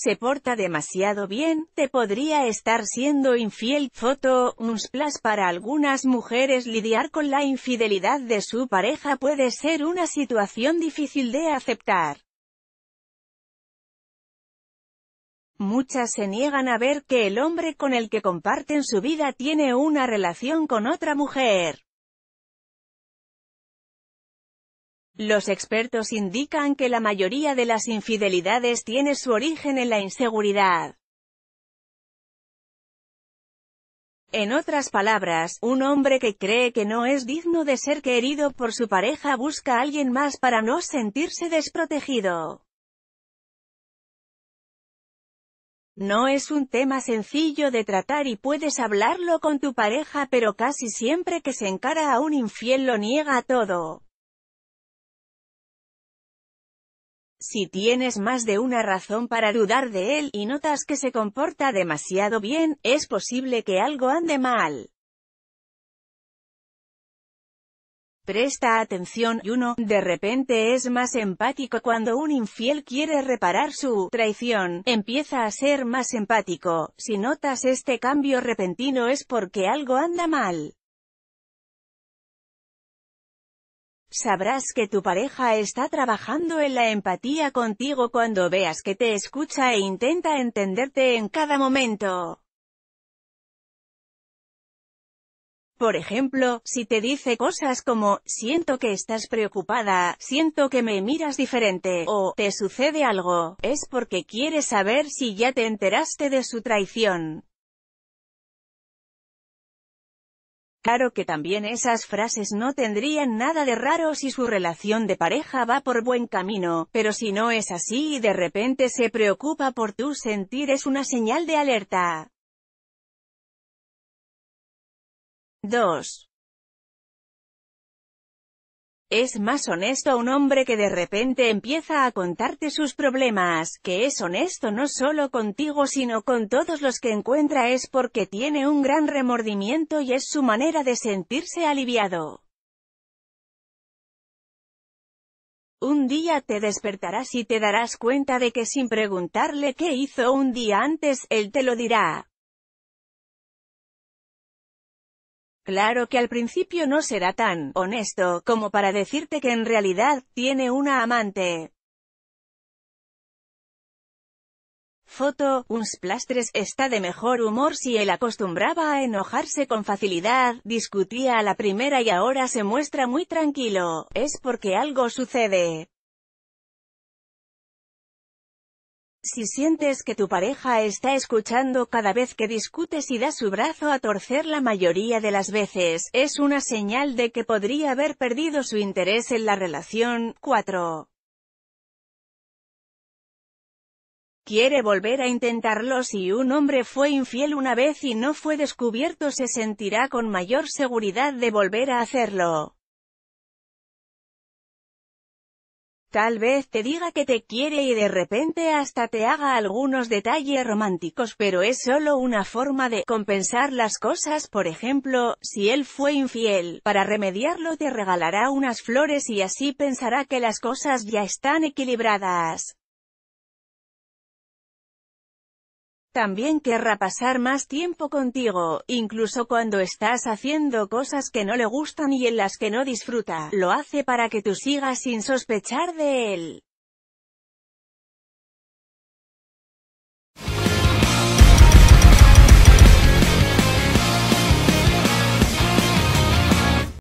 se porta demasiado bien, te podría estar siendo infiel. Foto, un splash para algunas mujeres lidiar con la infidelidad de su pareja puede ser una situación difícil de aceptar. Muchas se niegan a ver que el hombre con el que comparten su vida tiene una relación con otra mujer. Los expertos indican que la mayoría de las infidelidades tiene su origen en la inseguridad. En otras palabras, un hombre que cree que no es digno de ser querido por su pareja busca a alguien más para no sentirse desprotegido. No es un tema sencillo de tratar y puedes hablarlo con tu pareja pero casi siempre que se encara a un infiel lo niega todo. Si tienes más de una razón para dudar de él y notas que se comporta demasiado bien, es posible que algo ande mal. Presta atención y uno, de repente es más empático cuando un infiel quiere reparar su traición, empieza a ser más empático, si notas este cambio repentino es porque algo anda mal. Sabrás que tu pareja está trabajando en la empatía contigo cuando veas que te escucha e intenta entenderte en cada momento. Por ejemplo, si te dice cosas como, siento que estás preocupada, siento que me miras diferente, o, te sucede algo, es porque quiere saber si ya te enteraste de su traición. Claro que también esas frases no tendrían nada de raro si su relación de pareja va por buen camino, pero si no es así y de repente se preocupa por tu sentir es una señal de alerta. 2. Es más honesto un hombre que de repente empieza a contarte sus problemas, que es honesto no solo contigo sino con todos los que encuentra es porque tiene un gran remordimiento y es su manera de sentirse aliviado. Un día te despertarás y te darás cuenta de que sin preguntarle qué hizo un día antes, él te lo dirá. Claro que al principio no será tan honesto como para decirte que en realidad tiene una amante. Foto, Unsplastres está de mejor humor si él acostumbraba a enojarse con facilidad, discutía a la primera y ahora se muestra muy tranquilo, es porque algo sucede. Si sientes que tu pareja está escuchando cada vez que discutes y da su brazo a torcer la mayoría de las veces, es una señal de que podría haber perdido su interés en la relación. 4. Quiere volver a intentarlo si un hombre fue infiel una vez y no fue descubierto se sentirá con mayor seguridad de volver a hacerlo. Tal vez te diga que te quiere y de repente hasta te haga algunos detalles románticos pero es solo una forma de compensar las cosas, por ejemplo, si él fue infiel, para remediarlo te regalará unas flores y así pensará que las cosas ya están equilibradas. También querrá pasar más tiempo contigo, incluso cuando estás haciendo cosas que no le gustan y en las que no disfruta, lo hace para que tú sigas sin sospechar de él.